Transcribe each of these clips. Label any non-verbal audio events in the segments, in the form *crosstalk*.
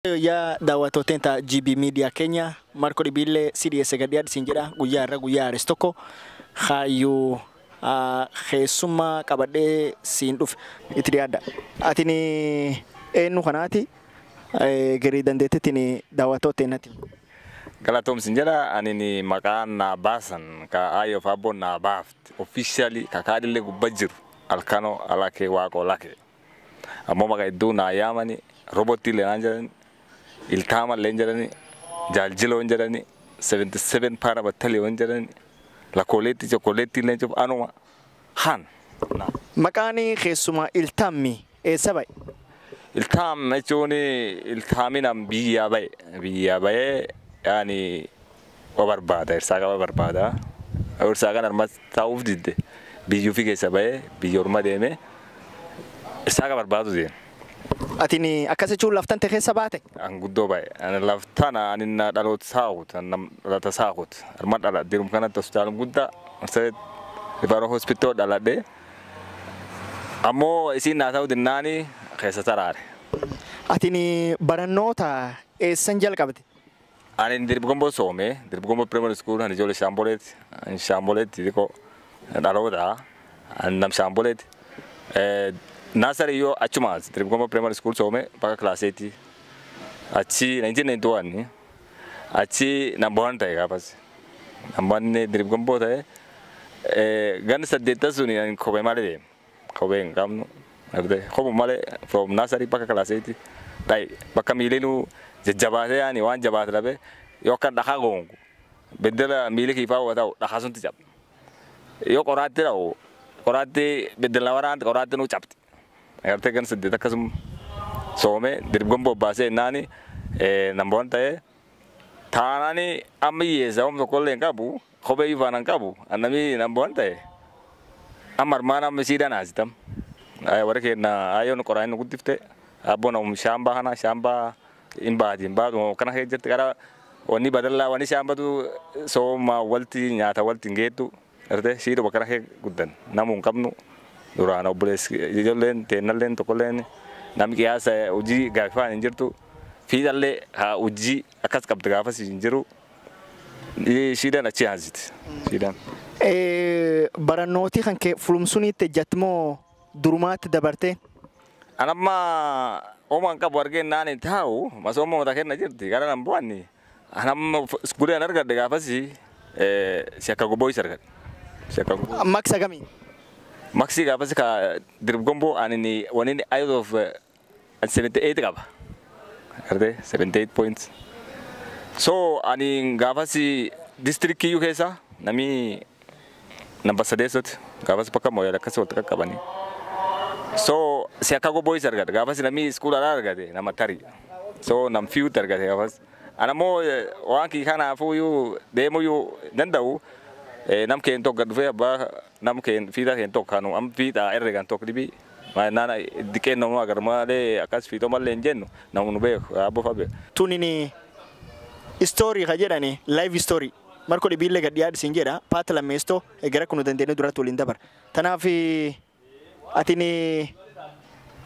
ya daawwattoota teentaa GB Media Kenya Marco Dhibiillee CDS Gadiyaad siin jedha Guyara irra guyyaa ares tokko haayyuu ah, keessummaa qabadhee siin dhufe itti dhiyaadha. Atiin eenyu kanaati eh, garii dandeettiin daawwattoota teennaati. Galatoomsin jedha anin maqaan naa baasan ka Ayo fi abboon naa baafti ofiishaalii kakaadillee gubbaa jiru alkanoo alakee waaqoo lakee ammoo maqaa iddoo naa yaamani roobottiillee iltaamallee hin jedhani jaaljiloo hin jedhani seventy seven paara battaliyoo hin jedhani lakooleetti chokkoleettiillee cufu anuma haan. Maqaan keessumaa iltaammi eessa ba'e? Iltaam jechuun iltaaminaan biyyaa ba'e. Biyyaa ba'ee yaani wa barbaada. Hirsaa qaba barbaada. Hirsaa kan harmas taa'uuf didde. Biyyuu fi keessa ba'ee biyya orma deemee hirsaa qaba barbaadu deema. Atini akkas jechuun laftan keessa baate? An guddoo baay'ee. Ani laftana ani dhaloota saakut, nam dhalata saakut. Arma dhala dirum kanatti hospitaalum guddaa Marseet Rifaara Hospitaal dhaladhee. Amo isiin naa ta'u dinnaanii keessa taraare. Atini barannoota eessan jalqabde? Ani dirbgombo soomee, dirbgombo primary school ani ijoollee shambolet, Ani shambolet, xixiqqoo dhaloota. Ani nam shambolet. na sara iyo achumanzi tirikoma primary school tsome mpaka class 8 achi 1991 achi number 1 taika pasi number 1 ne tirikoma bota eh gan sa data suni an khobe male de khobe ngamno abde khobe male from nursery mpaka class 8 dai mpaka milenu jajabate yani wan jabate labe yoka dakha gongo bedela miliki pa wadau dakha sunti jab yo qorate rao qorate bedela warant qorate nu chapti agartee gan saddeet akkasuma soomee dirgoon bobbaasee naani eh, namboon ta'ee taanaani amma hiyyeessaa humna tokkollee hin qabu kophee ifaan hin qabu annamii namboon ta'e amma armaan amma isiidhaan haasitam warra keenya ayyoon qoraan guddifte abboon omu shaambaa kana shaambaa hin baati hin baatu kana kee jirti karaa wanni badallaa wanni shaambatu soomaa walti nyaata walti hin geettu dharte siidhuma kana kee guddan namuu hin qabnu duraan obboleessi ijoolleen teennalleen tokkolleen namni qiyaasa hojii eh, gaaffifaan hin jirtu fiixallee haa hojii akkas qabdi gaafas hin jiru shiidaan achi haasiti. Shiidaan. Eh, Barannootii kan kee fulumsuniitti ejjatmoo durumaatti dabarte? Anamma oomaan qabu argeen naani taa'u masooma mata kenna jirti gara nan bu'anni anamma guddaan argadde gaafas eh, si akka gobbooyis argadde. Maksa gamii? maxi gaba sika dirbgombo anini ah, wanini out of uh, 78 gaba arde 78 points so ani ah, gavasi district kiyu kesa nami namba sadesot gavasi paka moya lakasi waltaka kabani so si akago boys gaba gavasi nami school ara argade nama tari so nam few targade ana mo wanki kana yu demo yu dandau eh, namke ntogad fe ba namkeen fiida keen tokkanu am fiidhaa herreegan tokkibi naan diqeen namaa agar malee akkas fiitoo malee hin jennu namu nu beeku abbofa beeku. Tunin istoorii ka jedhani laayiv istoorii marko dhibiillee gad dhiyaadhi siin jedha paata lammeestoo gara kun dandeenye duratti waliin dabar. Kanaaf atiin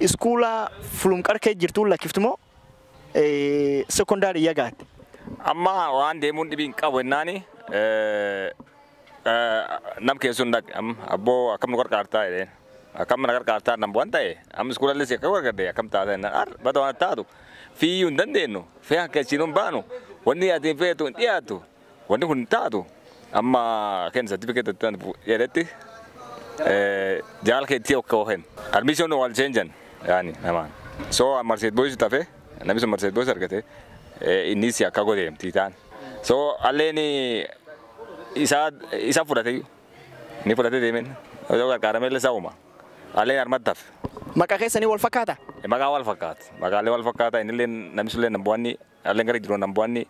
iskuula fulumqarkee jirtu lakkiftumoo sekondaari yagaatti. Amma waan deemuun dhibii hin qabu ennaani eh, nam keessun dhaq am abboo akkam nu qarqaartaa jedheen akkam na qarqaartaa nam waan ta'e am iskuulallis akka gargadde akkam taata jennaan ar bata waan taatu fiyyuu hin dandeenyu fee akka isin hin baanu wanni yaatiin feetu hin dhiyaatu wanni kun hin taatu amma kenn sartifikeetatti jedhetti jaal keetti okka ohen admission wal changean yaani namaan so marseet boys tafe namni sun marseet boys argate eh, innis akka godheemti taan so alleen isaa isa fudhate ni fudhate deemen yoo gargaarame illee sa'uma alleen armaddaaf. Maqaa keessanii wal fakkaata? Maqaa wal fakkaata. Maqaalee wal fakkaata. Innillee namni sullee nambu'anni alleen gara jiru nambu'anni.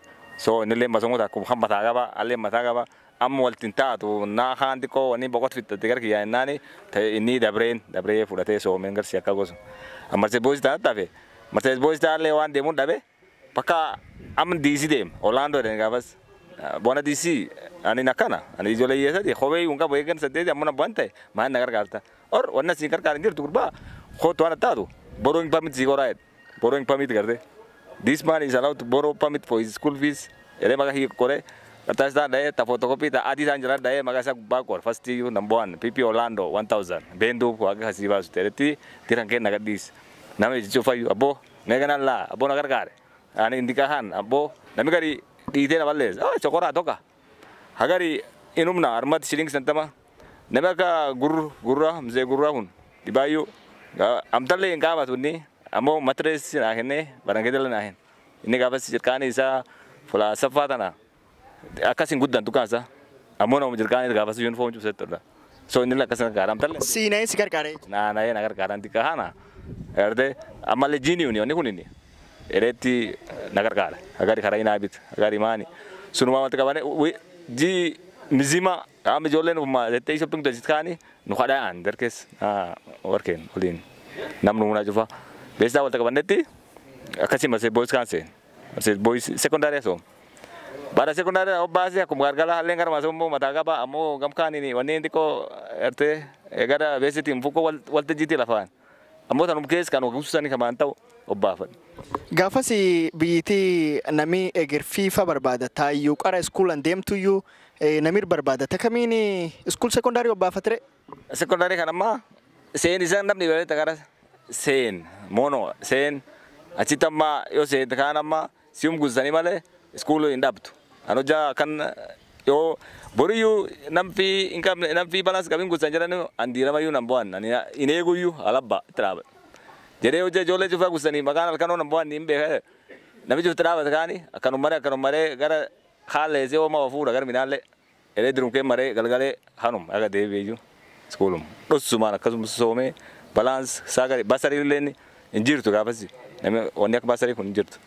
So innillee masongoota akkuma mataa qaba alleen mataa qaba. Amma waltiin taatu naa haan xiqqoo wanni boqot fixxate gara kiyyaa innaani inni dabreen dabree fudhatee soomeen garsi akka gosu. Marsees boosi taa'aa dhafe. Marsees boosi taa'allee waan deemuun dhabe bakka amma diisii deema. Olaandoo deema gaafas. Bona diisii ani nakana ani ijolee yeesati hobee unga beekan sadeeti amana bante maan nagar gaalta or wanna siin karkaar indir tukurba khot wana taadu borrowing permit sigoraayed borrowing permit garte this man is allowed to borrow permit for his school fees ele maga hiyo kore katas da dae ta photocopy ta adi san jara dae maga sak bakor first you number 1 pp orlando 1000 bendu kwa ga hasiba sutereti tiranke naga dis name jichofa yu abo negana la abo nagar gare ani indikahan abo namigari diite na balles oh chokora toka hagari inumna armat siling santama namaka gur gurra mze gurra hun dibayu amtalle inga batunni amo matres nahene barangedala nahen ini si jirkani isa fula safatana akasin guddan tukasa amo na jirkani gabas uniform ju da so ini lah kasan karam talle si nahi sikar kare na na na karan di kahana erde amale jini uni oni kunini ereti nagar kare agari kharai nabit agari mani sunuma mat kawane ji mizima am ijoolleen uumaa jettee shopping tolchit kani nu ulin nam kadhaan darkees warkeen waliin namni humnaa boys e beesdaa wal qabannetti akkasii marsee booyis se seen marsee booyis sekondaariyaa soom. Baada sekondaariyaa obbaasee akkuma gargaalaa halleen gara maasoo immoo mataa qabaa ammoo gamkaaniin wanneen xiqqoo gartee gara beesitiin jiti la lafaan. Ammoota nu keessa kan ogeessuu isaanii kamaan ta'u obbaafadha. Gaafas biyyittii e nami egerfiifa eh, barbaada taayyuu qara iskuulan deemtuyyuu eh, namir barbaada. Takamiin iskuul sekondarii obbaafatire? Sekondarii kan ammaa seen isa namni barate karas seen mono seen achitti ammaa yoo seen kaan ammaa si'um guutanii malee iskuulii hin dhabdu. Kan hojjaa kan yoo boriyu namfi inkabne namfi balance kabin gusanjaranu andiramayu nambwan ani ineguyu alabba trabe jere oje jole jufa gusani magan alkano nambwan nimbe nami jufa trabe kani akanu mare akanu mare gara khale ze oma wafura gar minale ele drum ke mare galgale hanum aga debeju skulum dossuma kasum some balance sagari basari leni injirtu gafasi nami onek basari kun injirtu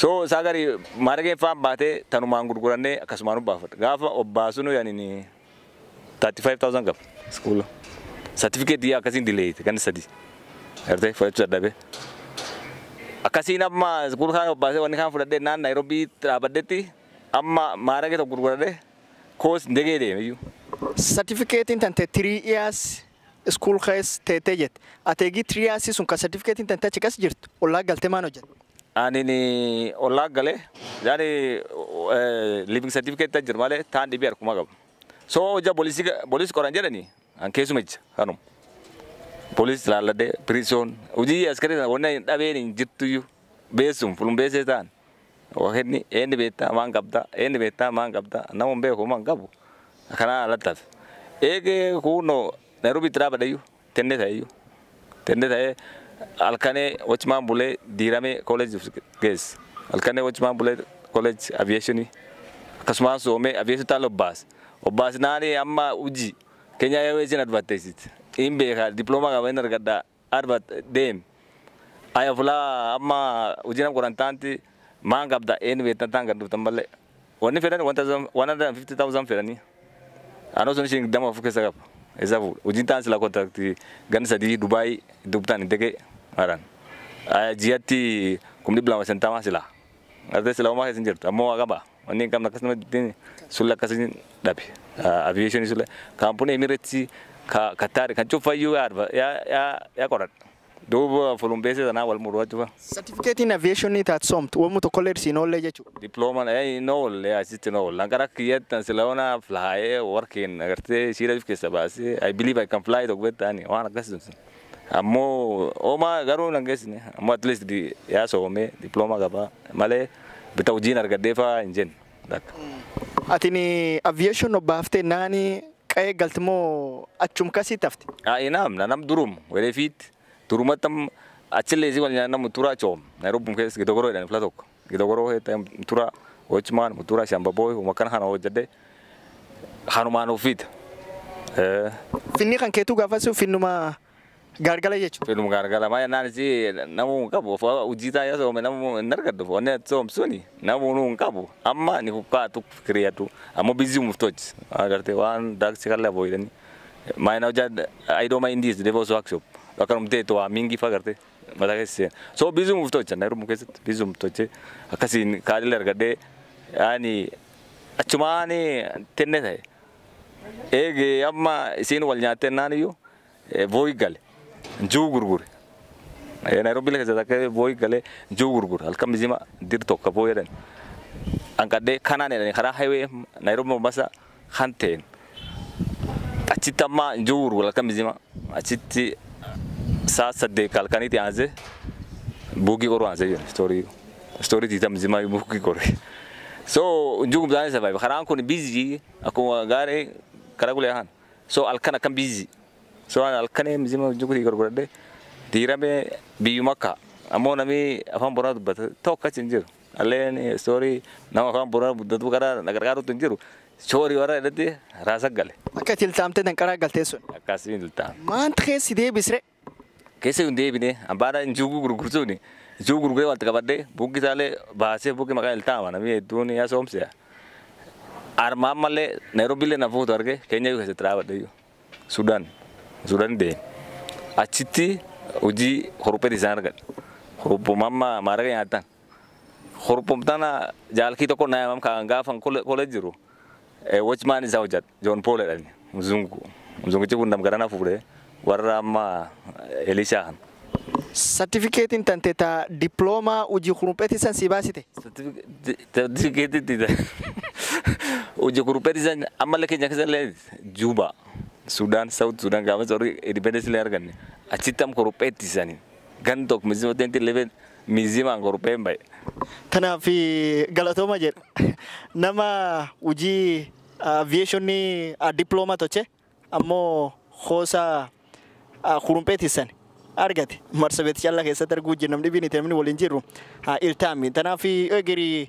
So sagari margee fa'an baatee tanumaan gurgurannee akkasumaan baafata. Gaafa obbaasunu yaani 35000 gap Iskuula. Certificate dia akkasiin dileeyite kan sadi. Erte fudhachuu dadhabe. Akkasiin amma gurguraan obbaasee wanni kaan fudhadhee naan Nairobii dhaabadhetti amma margee tokko gurguradhee koos degee deeme iyyuu. Certificateen tante 3 years school keessa teetee jette. Ateegii 3 years sun ka certificateen tante achi kas jirtu ollaa galtee maan hojjette? anini olla gale yani eh, living certificate ta jirmale tan dibi kuma gab so ja polisi polis koran jerani an kesuma ich hanum polis lalade prison uji askari na wonna dabe ni jittuyu besum fulum bese tan o henni en beta man gabda en beta man gabda namon be ko gabu kana lataf ege kuno nairobi traba dayu tende tayu tende tayu alkane wachumaan bulee dirame college geesse alkane wachumaan bulee college so aviationii akkasumaan soomee aviationtaan obbaas nani amma uji kenya airways airwaysin advertaisit hin beeka diploma ga hin gada arbat dem aya fulaa amma uji nam qorantaanti maan qabda een beektan taan gadduftan malle one hundred and fifty thousand fedhanii anoo sun ishiin of kesa gap ezavu fuudha hojiin taan sila kontrakti ganni sadii dubaay dubtaan hin aran aya jiati kumdi blama senta masila arde sila uma kesin jirtu ammo agaba oni kam nakas na din sulla kasin dabi aviation sulla kampuni emirates ka katari kan chufa yu arba ya ya ya korat duuba fulumbeese tanaa wal in aviation ni that somt wamu tokko college siin oollee jechu diploma na hin eh, oolle asitti hin oolle gara kiyyatti silawona filaayee warkeen agartee shiira keessa baasee I believe I can fly tokko ta'anii wana kasin amo ah, oma garuu nangeessine amo ah, at least di yaa soomee diploma qaba malee betau jinar argadhee faa hin jennu. Mm. Atini aviation no naani nani galti galtmo achum kasii tafte? Ah, Naam, nam durum walee fiitti durumatti am achillee si wal nyaanna mutura coom Nairobi keessa dan flatok fila tokko he heetta mutura hochumaan mutura shambaboo uma kana kana hojjedhe hanumaan ofiita. Eh. Finni kan keetu gaafas finnuma. Gaargala jechuudha. Filum gaargala maal jennaan isii namuu hin qabu hojii isaa soome namuu hin argaddu onni soomsuuni namuu hin qabu amma ni hukkaatu kiriyatu ammoo bizii muftochi agartee waan daaksi kalla booydanii maayina hojjaa ayidooma indiis deeboo soo akshop akkanum teetu waa mingiif agartee mataa keessa seena soo bizii muftocha nairumu keessatti bizii muftoche akkasiin kaalila argadhee yaani achumaan tenne ta'e eegee amma isiin wal nyaattennaan iyyuu booyi gale. juu gurguri nairobi laka jadaka boy gale juu gurgur halkan mizima dir tokka boy edan angadde kanan edan kara highway nairobi mombasa khanteen achitti amma juu gurgur halkan mizima achitti saa saddeet halkanitti aanse buugii qoruu aanse jiru storii storii tiita mizima buugii qoree so juu gurguraan survive karaan kun busy akkuma gaaree kara gulee haan so halkan akkam busy soan halkani mzima jukuti gorgorde dirame biyumaka ammo nami afan boraa dubbata tokkas hin jiru alleen soorii nama afaan boraa dubbatu karaa nagargaarutu hin jiru soorii warra irratti raasa gale. Akka itti iltaamtee danqaraa galtee sun. Akkasiin iltaame. Maanta keessi deebisre. Keessa hin deebine ambaara injuguu gurgurtuuni injuguu gurguree walitti qabadhee bukki isaallee baasee bukki maqaa iltaama namni hedduun yaa soomsiya. Armaan mallee Naayiroobillee na fuutu arge keenya keessatti dhaabadhe iyyuu Sudaan. zuran been achitti uji hurupe disanargan hurupu mamma maraga nyaatan hurupum tana jaalkii tokko nayamam kaan gaafan kole jiru e, watchman isaa hojjat joon pool jedhani muzungu mzungichi kun garana fuudhee warra amma elishaa kan. Satifikeetiin tante ta diploomaa hojii kurumpeetii san si baasite. Satifikeetii *laughs* hojii kurumpeetii san ammallee keenya keessa illee juubaa. Sudan, South Sudan, gama sorry, independence leer ganne. Acitam korupeetti tisani. Gan leve mizima teenti lefe mizimaan korupheen bahe. Kanaaf galatooma jedha. *laughs* Nama hojii aviyeeshinii dippiloomaa toche tisani. Argati, marsabet argate marsabeeti callaa keessatti arguu jira namni biin itamni waliin jirru iltaami. Kanaaf eegiri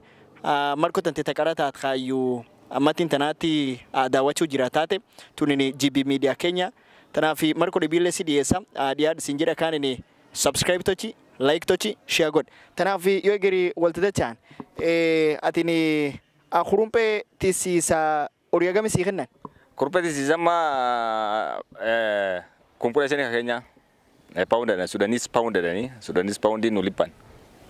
marko tante taqara taat kaayyuu. ammatti tanaatti ah, daawwachuu jira taate tunin GB Media Kenya. Kanaaf marko dhibiillee ah, si dhiyeessa. Dhiyaadhi siin jedha kaanin subscribe tochi, like tochi, share godhi. Kanaaf yoo egerii walti dachaan eh, atiin ah, kurumpee tisiisa horii agami sii kennan? Kurumpee tisiisa amma eh, kumpuleesanii kan keenyaa eh, paawundaadhaan Suudaanis paawundaadhaanii Suudaanis paawundiin nu liphaan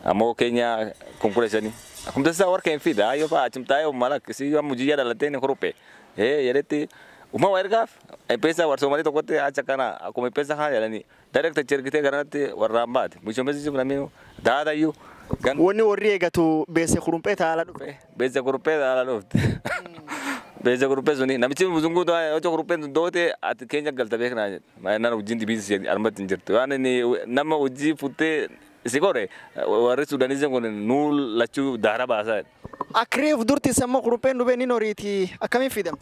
ammoo keenya kumpuleesanii akumdasa warkeen fida ayo pa achum tayo malak si yo mujia dalate ne korupe he yarete uma wargaf eh, pesa war somali to kote acha kana akum pesa ha ni direct chergite garante warrambat mujomezi jum namino dada yu gan woni worri egatu bese kurumpe taala dufe bese kurumpe taala dufe mm. *laughs* bese kurumpe suni namichi muzungu to ocho kurumpe dote at kenya galta bekna ma nan ujindi bisi armat injirtu yani nama uji futte sigore uh, warri suudaanisiin kun nuulachuu daara baasaa. Akiree durtiis ammoo kurupheen dhufee ni noriiti akkamiin akami fidam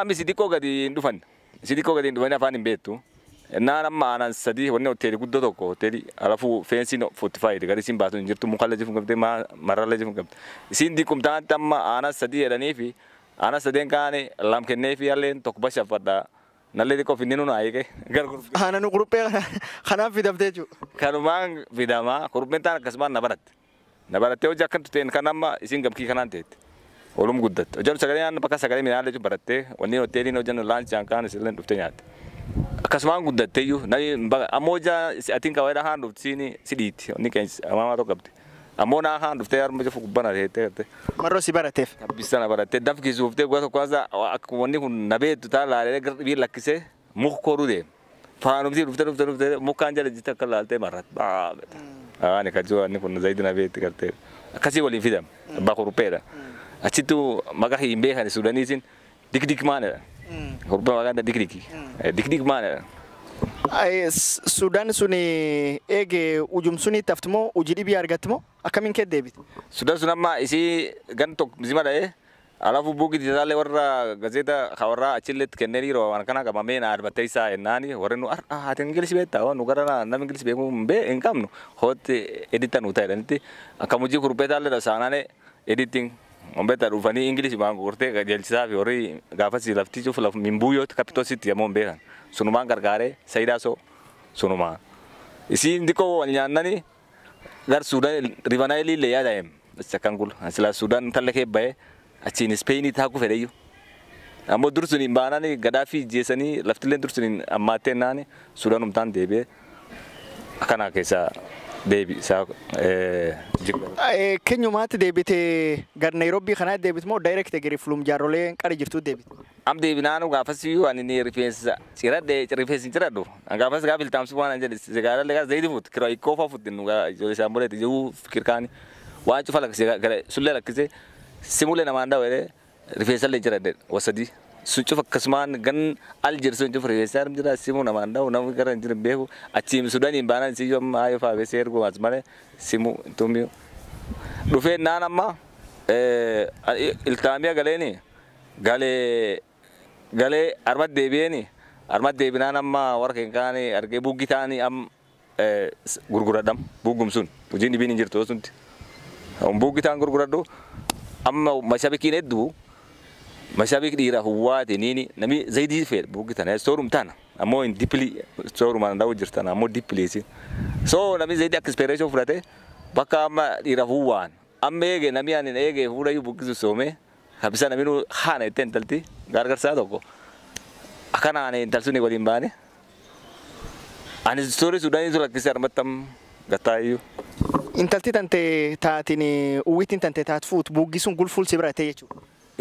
ammi si xiqqoo gadi hin dhufan si xiqqoo gadi ndufan afani afaan na na Naan amma aanaan sadii wanni hoteelii guddoo tokko hoteelii alafuu feensiin fottifaayidha garee isin baatu hin jirtu muka lajjif hin qabde marra lajjif hin qabde isin diikumtaatti amma aanaan sadii jedhanii fi ana sadi kaane lam kennee fi alleen tokko fada nallee xiqqoo finniin hunaa eegee gargurfe. Haa nanu quruphee kanaaf *laughs* fidamtee jechuudha. Kanumaan fidamaa qurupheen taan akkasumaan na baratte. Na Nabarat hojii akkan ya ta'een kan amma isin gamkii kanaan ta'etti. Olum guddatte. Hojii sagalee nyaanna bakka sagalee midhaan jechuun barattee wanni hoteeliin ya hojii laanchi kan ya kaan isin dhuftee nyaatte. Akkasumaan guddatte iyyuu ammoo hojii atiin qabaadhaa haan dhufti siin sidhiitti. Inni keenya ammaa tokko amona ahandi ufite yarumaze kugubana leta yote marosi baratef kabisa na baratef dafikiza ufite kwa kwanza akubone kunabe tutalale bilakise mukorude fano mzi ufite ufite ufite mukanja kala lalte marat ba mm. ah nikajua niko na zaidi na beti karte kazi walivida mm. bakurupera mm. achitu magahi imbeha ni sudanizin dikidik mana kurupera maganda dikidiki eh, dikidik mana ah, Sudan suni ege ujum suni taftmo ujidi bi argatmo ke keddeebite Sudah sun ma isi gan tok dae eh? alafu bugi titale warra gazeta kawarra achillet kenneni ro kana gamame na arba teisa enani warrenu ar ah hatin ingilisi beta wa oh, nu garana nam ingilisi be mumbe nu, hot editan uta edenti akamuji kurbetale da sanane editing ombeta rufani ingilisi bangu urte gajelchisa fi ori gafasi lafti chuf laf mimbuyo kapito city ya mombe kan sunuman gargare saidaso sunuma isi ndiko walnyanani gar sudan ribanaa lille yaadaem akkan kul asla sudan talle kebbae achiin speeni taku fedeyyo ammo dursun hin baanani jesani laftilen dursuni dursun hin ammaatteennaani sudanumtaan debe akana kesa kenya maanta deebite gar nairobi kanaa deebitmoo direct gari fulum jaaroleen qara jirtuu deebit am deebinaanu gaafas ani rifeensa ciradhe rifeensi ciradhu gaafas gaaf iltaamsi waan anjadhe sigaara legaa zaidi fut kira ikoofa fut ijolee shamboleeti juu fikir kaani waan cufa lakkise sulle lakkise simule namaan rifeensa lee ciradhe wasadii sun cufa akkasumaan gan aljir sun cufa reesaa jira simu namaan dhawu namni gara jira beeku achiim sudan hin si yoom ayoo faabee si ergu as malee simu tumiyu dhufee naan amma iltaamiya galeeni galee galee armat deebi'eeni armat deebinaan amma warra keenkaani argee buggi taani am gurguradham buggum sun hojiin dhibiin hin jirtu sunti buggi taan amma mashabikiin hedduu مشابك ديرا هو تنيني نمي زي دي فير بوكتنا ستورم تانا أمو إن ديبلي ستورم أنا داو جرتنا أمو ديبلي سي سو نمي زي أكسبيريشن فراتي بكا أما ديرا هوان أما إيجي نمي أنا إيجي هو رأيو بوكتو سومي خبسا نمي نو خانة تين تلتي غارغر سادوكو أكنا أنا إن تلسوني قولين باني أنا ستوري سوداني زولك سيار متم غتايو إن تلتي تنتي تاتيني ويتين تنتي تات بوكي سون قول فول سيبرا تيجو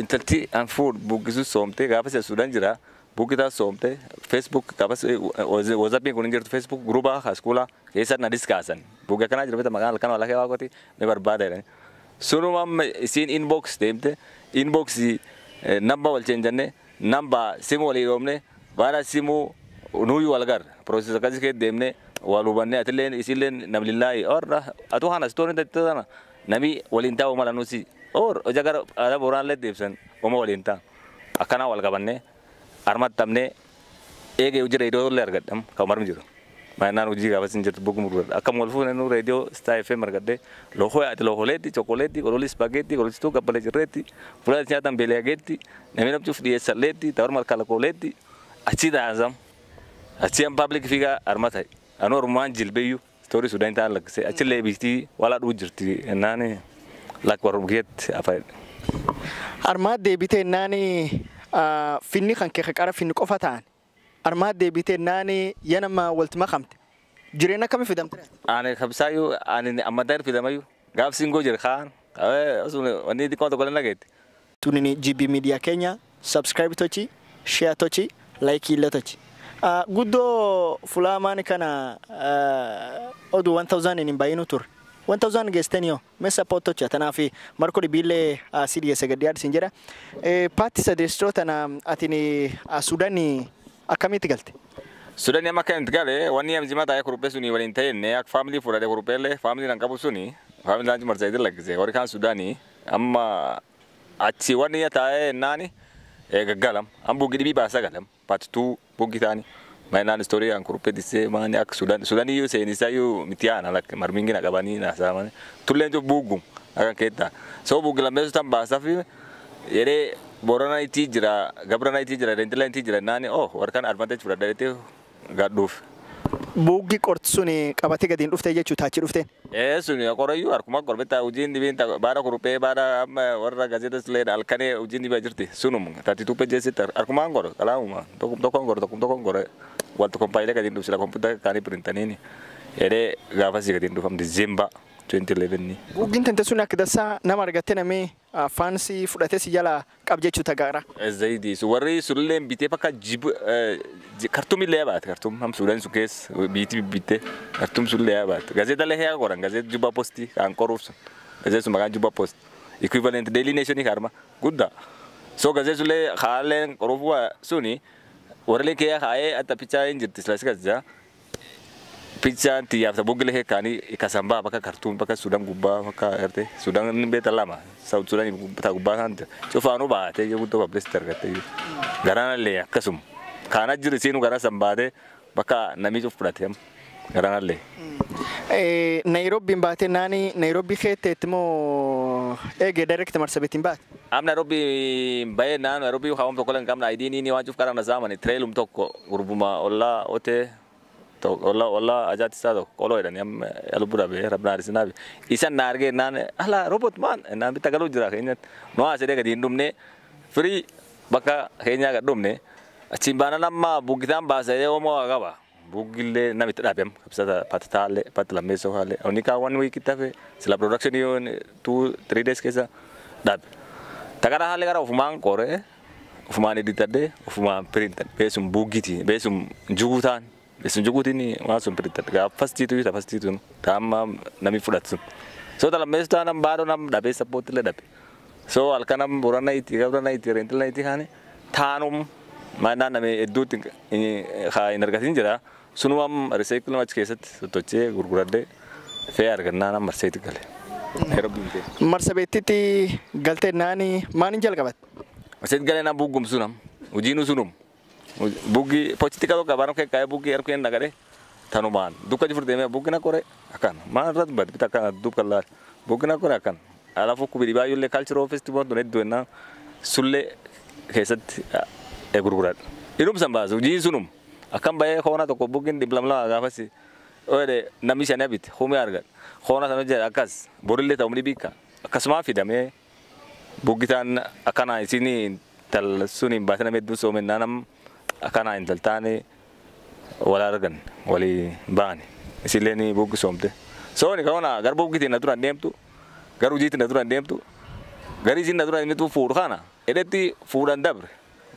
intalti aan fuud somte soomtee gaafa seessuudhaan jira buukitaa soomtee feesbuuk gaafas wazaappiin kun hin jirtu feesbuuk guruubaa haaskuulaa keessatti nadis kaasan buugi akkanaa jiru bita maqaan halkan walakee waaqoti ni barbaada suru Sunumaan sin inbox inbox i number wal change ne number simu wali romne bara simu nuuyu walgar process akkas keessa demne walu banne atlen isilen namlillaayi or atuu haanas toorni tattana namii waliin taa'u mala nusi और जगह अरब उरान ले दीपसन उमोलिंता अखाना वालका बनने अरमत तमने एक उजर इरो ले अरगत हम कमर में जुरो मैं ना उजी का वसन जुरत बुक मुगर अकम गोल्फ ने नु रेडियो स्टार एफएम अरगत दे लोहो आ तो लोहो लेती चॉकलेट दी गोली स्पगेटी गोली कपले जरेती पूरा चाटम बेले लेती अच्छी दा आजम अच्छी हम पब्लिक फिगर अरमत है अनोर मान जिलबेयू स्टोरी सुदाई ता से अच्छे ले बिस्ती वाला दु जुरती नाने armaa nani ah, finni kan kee qara finni qofa ta'an armaa deebiteennaan yanama waltima kamte jireenya akkamii fidamte? Ani kabisaayyuu ani ammadaan fidamayyuu gaaf singoo jira kaan wanni xiqqoo tokko lallageetti. Tunin GB Media Kenya subscribe tochi share tochi like illa tochi. Ah, Guddoo fulaamaan kana ah, odu 1000 hin baay'inu ture wanta osaan geessitanii yoo mee sappootoo jira tanaaf marko dhibiillee asii uh, dhiyeesse sinjera e jedha. sa destro tana atini atiin uh, sudani akkamitti galte? sudani amma akkamitti gale wanni amzimaa taa'ee kuruphee suni waliin ne ak family fura de illee family nan qabu suni family nan jmar itti lagze warri kan sudani amma achi wani wanni taa'ee naani e, gaggalam amma buggii dhibii baasa galam paatti tuu buggii ta'anii maana historia ankurupe dise maana ak Sudan Sudan hiyo seni sayo mitiana lakini mara mingi nakabani na sama tulenjo bugu akaketa so bugu la meso tamba safi yere borona iti jira gabrana iti jira rentela iti jira nani oh warkan advantage fura dalete gaduf bugi qort suni qabate gadin dhufte jechuu taachi dhufte eh suni qorayyu arkuma qorbeta ujin dibin ta bara kurupe bara warra gazeta sle alkane ujin diba sunum tati tupe jesit arkuma ngor kalauma tokum tokon ngor tokum tokon ngor Waktu kompaile kati ndusila computer kani printanini ere gafasi kati ndufam December 2011 ni gugin tante suna kidasa nama argatte name ah, fansi fudhate si jala qab jechuu tagaara eh, zaidi su warri sullee bitee bakka jib eh, kartum illee ya baat kartum ham suudaan su kees biiti bibbite kartum sullee ya baat gazeeta lee yaa juba posti kan qoruuf sun gazeet sun maqaan jubba post equivalent daily nation ni karma gudda so gazeet sullee khalen korufwa suni waraleekee haye hata picha injirti silasika jaa picha tiyaaf bogele he kani ikasambaa mpaka Khartoum mpaka Sudan gubbaa mpaka erte Sudan ni beta lama South Sudan ta gubbaa sant cofaanu baate yoo guddoo bablees dargatte garaan illee akkasuma kaana jiru isiinu gara sambaate bakka namicha fudhate garagalle hmm. eh, nairobi mbate nani nairobi kete moo eege eh, direct marsabet hin mbate am nairobi baye nani nairobi kawam tokko len kamna aidii nini waan cuf karang na zamani trailum tokko urbuma olla ote olla olla ajati sa kolo olo edani am yalubura eh, be rabna arisina be isan naarge nani ala robot man nani bita galu jira kenyat no asede dindum ne free dum ne gadumne achimbana namma bugitan baasee omo agaba buugillee namitti dhaabem kabsata patitaalee patla meso hale inni kaa waan wiikii tafe sila production yoo tuu tirii days kesa dab Takara haalee gara ofumaan qoree ofumaan besum ofumaan besum beesum buugiti beesum jugutaan beesum jugutiin waan sun pirintad gaafastiitu yoo tafastiitu taamma nami fudhatu sun. So talammeessu taanam baadoo nam dhabee le dhabe. So halkanam borana itti gabrana itti rentilna itti haane taanum maanaan namee hedduutti haa hin eh, argatin jira. सुनवाम रिसेकल वाच केस तो चे गुरगुराडे फेयर करना ना मरसेत गले मरसेबेती ती गलते नानी मानी जल कबत मरसेत गले ना बुक गुम सुनम उजीनु सुनम बुकी पोचती का तो कबारों के काय बुकी यार कोई नगरे थानु मान दुकान जो फुर्दे में बुकी ना करे अकान मान रत बद पिता का दुप कल्ला बुकी ना करे अकान अलावा कुबेर बायो bayar, baye khona toko booking di blamla aga fasi ore oh, namisha nabit khumi argan khona sama jadi akas deh ta umri bika akas ma bukitan akan akana isini tel suni bahasa meddu so nanam akana intal tani, wala argan wali bani isileni buku somte so ni khona gar bugiti natura nemtu garu jiti natura nemtu gari natural natura nemtu fur ini ti furan dabre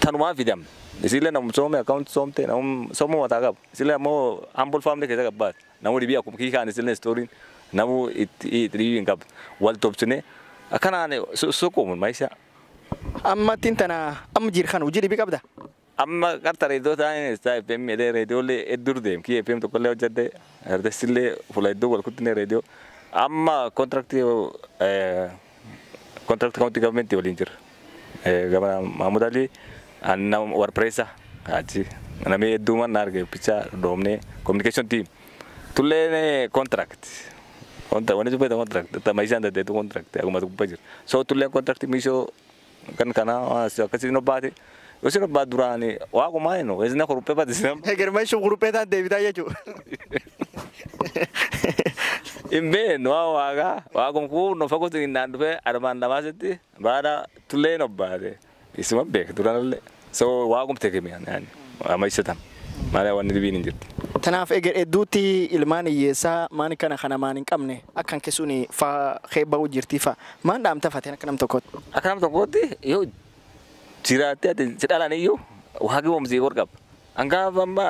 tanuma fidam isile nam some account somte nam somo mata gab isile mo ambol famle kesa gab namu ribi akum ki kan isile story namu it it ribi gab wal topsune akana ne so ko mun maisa amma tintana am jir khan ujiri bi kabda amma karta redo ta ne sta fm ele redo le edur dem ki fm to kolle hojade arde sile fulaido wal kutne redo amma contract eh contract county government wal injir eh gabana mahmud ali anna now our pressure achi nami duma narge picha domne communication team tulle contract kontra wani jupe contract ta maisha ndate tu contract aguma tu pajir so tulle contract misho kan kana kasi ah, no bati usino badurani wako maino ezina kurupe pa disinam heger maisho kurupe ta devita yechu imbe no waga wako mkuu no fakotu inandupe armanda masiti bara tulle no *laughs* bati isuma beektu dhalalle sababa waa qubte kimiyan yani amaysatam maaliyaa waan nidibiinin jirti tanaaf eger edduutti ilmaan hiyyeessaa maan kana kana maan qabne akkan kesuni fa qeebba'u jirti fa maan dhaamta fateen akka nam tokkotti akka nam tokkotti yoo jiraattee ati si dhalan iyyuu waaqii hoomsii qorqaba Anggaaf amma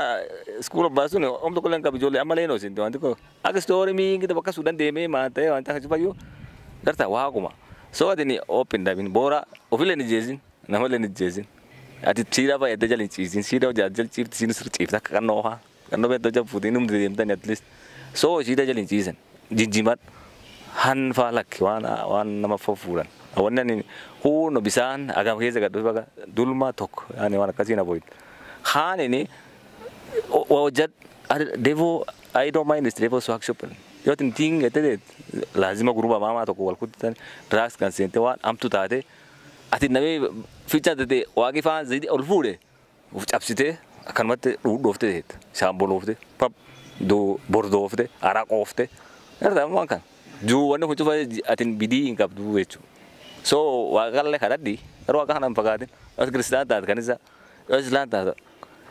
om tokko illee qabu ijoollee amma leenoo isin waan tokko akka istoorii miingi tokko akka garta waaquma soo atiin oopin dhaabin boora ofillee jeesin Namoonni ni jeesin. Ati ciiraa baay'ee jala hin ciisin. Ciiraa jala jala ciifti siin sirri ciifta akka kan noha Kan noobee iddoo jala fuutee inni deemtan at least. Soo ciiraa jala hin ciisan. Jijjiiman. Hanfaa lakki waan waan nama fuuran. Wanni ani huuno bisaan agam keessa gadhuu baga dulma tokko ani wan na waan akkasiin aboyin. Haanini hojjat devo I don't mind this devo devoo workshop. Yoo tin tinga ta'e laazima gurbaa maamaa tokko wal kututan drugs kan seente waan amtu taate ati namee ficha dete fichatete wakifanya zaidi olvule uchapsite akanumatti dhuudhoofte teetta shaambol oofte pap bordoo oofte araqa oofte ertaama waan kana ju wanni kun cufa atin bidii hin du wechu So wagal le kadhadhi ro waaqa kanaan pagadin as ta taate kan isa yoo islaan taata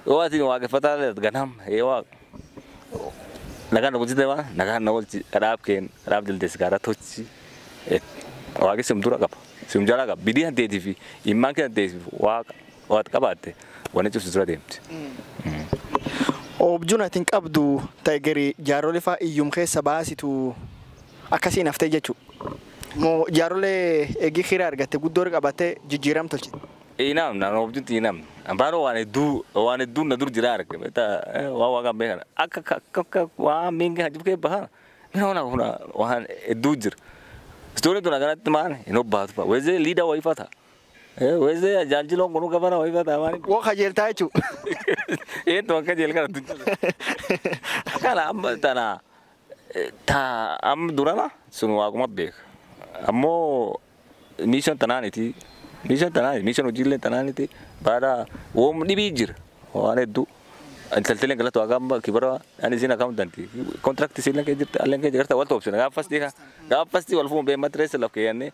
yoo atin waaqeffataa taate ganaam ee waaqa nagaan dhugulchite waan nagaan na oolchi dhadhaab keen dhadhaab jaldeessi gaaraa tochi waaqessi dura qaba. simjalaga bidii hanteetii fi immaan kee hanteetiif waad qabaatte wanni cibsu dura deemti. Mm. Objuun atiin qabdu ta'e gari jaarole fa'aa iyyuum keessa baasitu akkasiin haftee jechuudha. Moo jaarole eegi hira argatte guddoo qabattee jijjiiram tolchite. Inaam naan objuun inaam. Ambaaro waan hedduu waan hedduu na dur jira arge. Eh, waan waaqaan beekan akka akka akka waan mingi hajjub kee bahan. Mina waan hafuuna waan hedduu jira. Story tunakana tumane ino baatfa. Weze leader waifa tha. Eh, Weze janji long kono kabana waifa tha amani. Wo khajel tha chu. Ye *laughs* eh, to ka jel kar tu. Kana am tana eh, tha am durana sunwa ko mat dekh. Ammo mission tanani thi. Mission tanani mission ujille tanani thi. Bara om dibijir. Wane du. चलते गलत होगा कि बरो అని జిన్ accountant contract సిలంకే జిర్త అలంకే జిర్త వల్త ఆప్షన్ గా ఫస్ట్ దిగా గా ఫస్ట్ వల్ఫూన్ బే మద్రస లకే యాని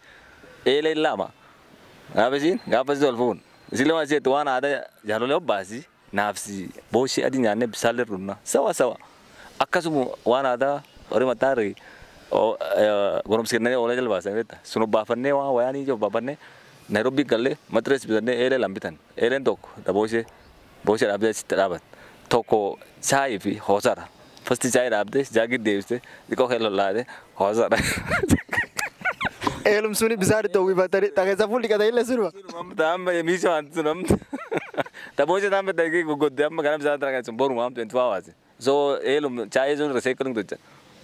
ఏ లే లామా గా బజిన్ గా ఫస్ట్ వల్ఫూన్ జిలమా జే తవాన ఆద జరలో బాసి నాఫ్సి బోషి అదిన్ యాని బిసాలర్ రున్నా సవా సవా అక్కసుము వాన ఆద ఒరి మతారి गोरम सिरने ओले जल बासे बेटा सुनो बाफर ने वहाँ वया नहीं जो बाफर ने नैरोबी कर ले मद्रस बिजने एरे लंबितन एरे तो दबोशे बोशे आप जैसे तराबत tokko shaayii fi hoosara. Fasti shaayii dhaabdee jaagii deebiste xiqqoo keelloo laate hoosara. Eelum suni bisaan itti uwwifatanii dhageessa fuulli qataa illee sunuma. Amma miisha waan sunamte. Tabooshe taambe dhagee goggodde amma kana bisaan dhagaasuun boruma amma 24 hours. So elum eelum shaayii sun recycling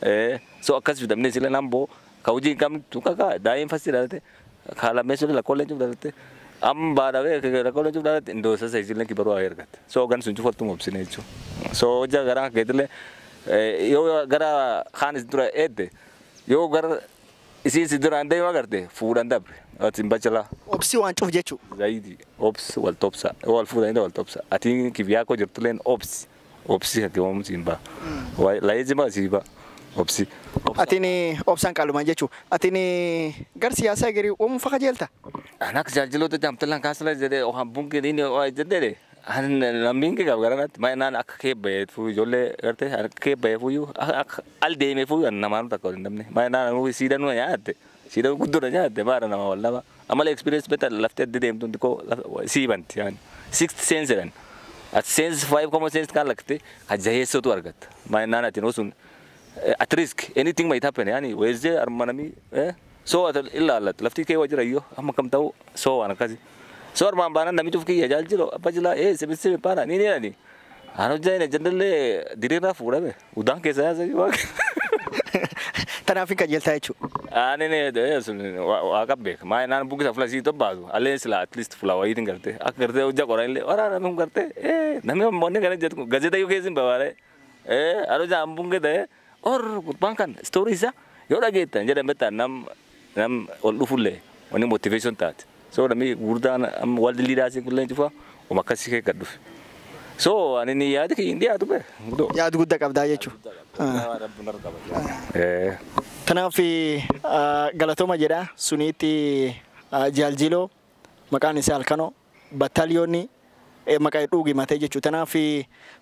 Eh So akkas bitamne sila namboo ka hojii hin qabne tuka kaa daa'imfas dhalatte kaalamee sulle lakkoollee cuf dhalatte. amma baadhawee rakkoo lachuu dhaala indoosa saayisilee kibaruu haa ergate soo hooggan sun cufattuma obsine jechuudha soo hojjaa garaa keetilee yoo gara kaan isin dura eedde yoo gara isin isin duraan deemu agarte fuudhan dabre atiin bachalaa. Obsi waan cufu jechuudha. Zayidi obsi wal tobsa wal fuudhanii wal ko tobsa atiin kibiyyaa koo jirtuleen obsi obsi kan kibamuusiin ba'a laayee jimaa sii ba'a obsi. Atini Atiin obsaan qaalumaan jechuun atiin gar siyaasaa egerii uumuu fa'a kajeelta. Anak de. Han kaasala ke ohaan bunkiin jedhee nan ak ke be fu kee bayeefu ijoollee ke be fu yu ak al de me fu an deemeefuyyuu namaan takka hin dhabne maayinaan siidanuu nyaadde siidanuu guddoodha nyaadde baara nama ba. Amal experience beta laftee de deemtu hundi si sii banti yaani sixty cents jedhan at cents five common cents kaan lakkite kan jaheessotu argatta maayinaan atiin osuun. at risk anything might happen yani weze armanami eh so illa allah lafti kee wajira ayo amma kam ta'u so ana kazi so arman bana nami tuf kiyya jaljiro abajila eh sebe sebe para ni ni ani ano jayne jendalle dirira fuurabe udan keessa yaasa waq tanaafin qajeeltaa jechuudha. Ani waaqab beeka. Maa naan safla si sii bazu Allee sila at least fula wa karte karte ak wayiitiin gartee akka gartee hojjaa qoraa illee waraaname kun gartee namni wanni kana jedhu gazeexayyuu keessin eh adoo jaan bunqe ta'ee. or gurbaan kan istoorii isaa yoo dhageettan jedhame ta'a nam nam ol dhufullee wani motivation taate. So namni guurdaan amma waaldi liidaasii kullee cufa uma akkasii keeggan dhufe. So ani ni yaadi hin dhiyaatu bee. Yaadu guddaa qabdaa jechuudha. Kanaaf galatooma jedha suniitti jaaljiloo maqaan isaa halkanoo battaliyoonni Eh, maqaa hedhuu gimatee jechuu tanaaf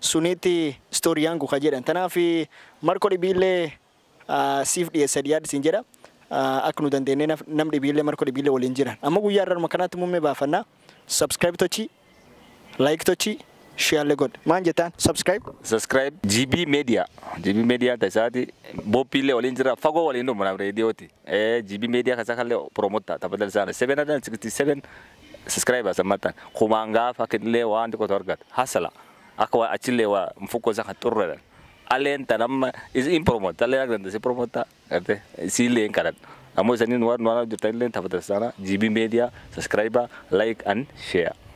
sunitti istooriyaan kuka jedhan tanaaf marko dhibiillee ah, siif dhiyeessan yaaddisiin jedha akka ah, nu dandeenye nam dhibiillee marko dhibiillee waliin jiran amma guyyaa irraa kanaatti muummee baafannaa subscribe tochi like tochi shiyaallee godhe maan jettaan subscribe subscribe GB media GB media ta ta'isaati boppiillee waliin jira fagoo waliin dhumu naaf reediyooti eh, GB media kasa kallee promoota taphata isaanii 767 subscribers amatan kumangaaf akillee waan tokkotu argata hasala akka waa achillee waa mfuko isa kan xurredan aleen tan amma isin promoota aleen akka dandeesse promoota garte siilee hin kadhan ammoo isaniin waan waan jirtan illee taphatastana GB media subscriber like and share.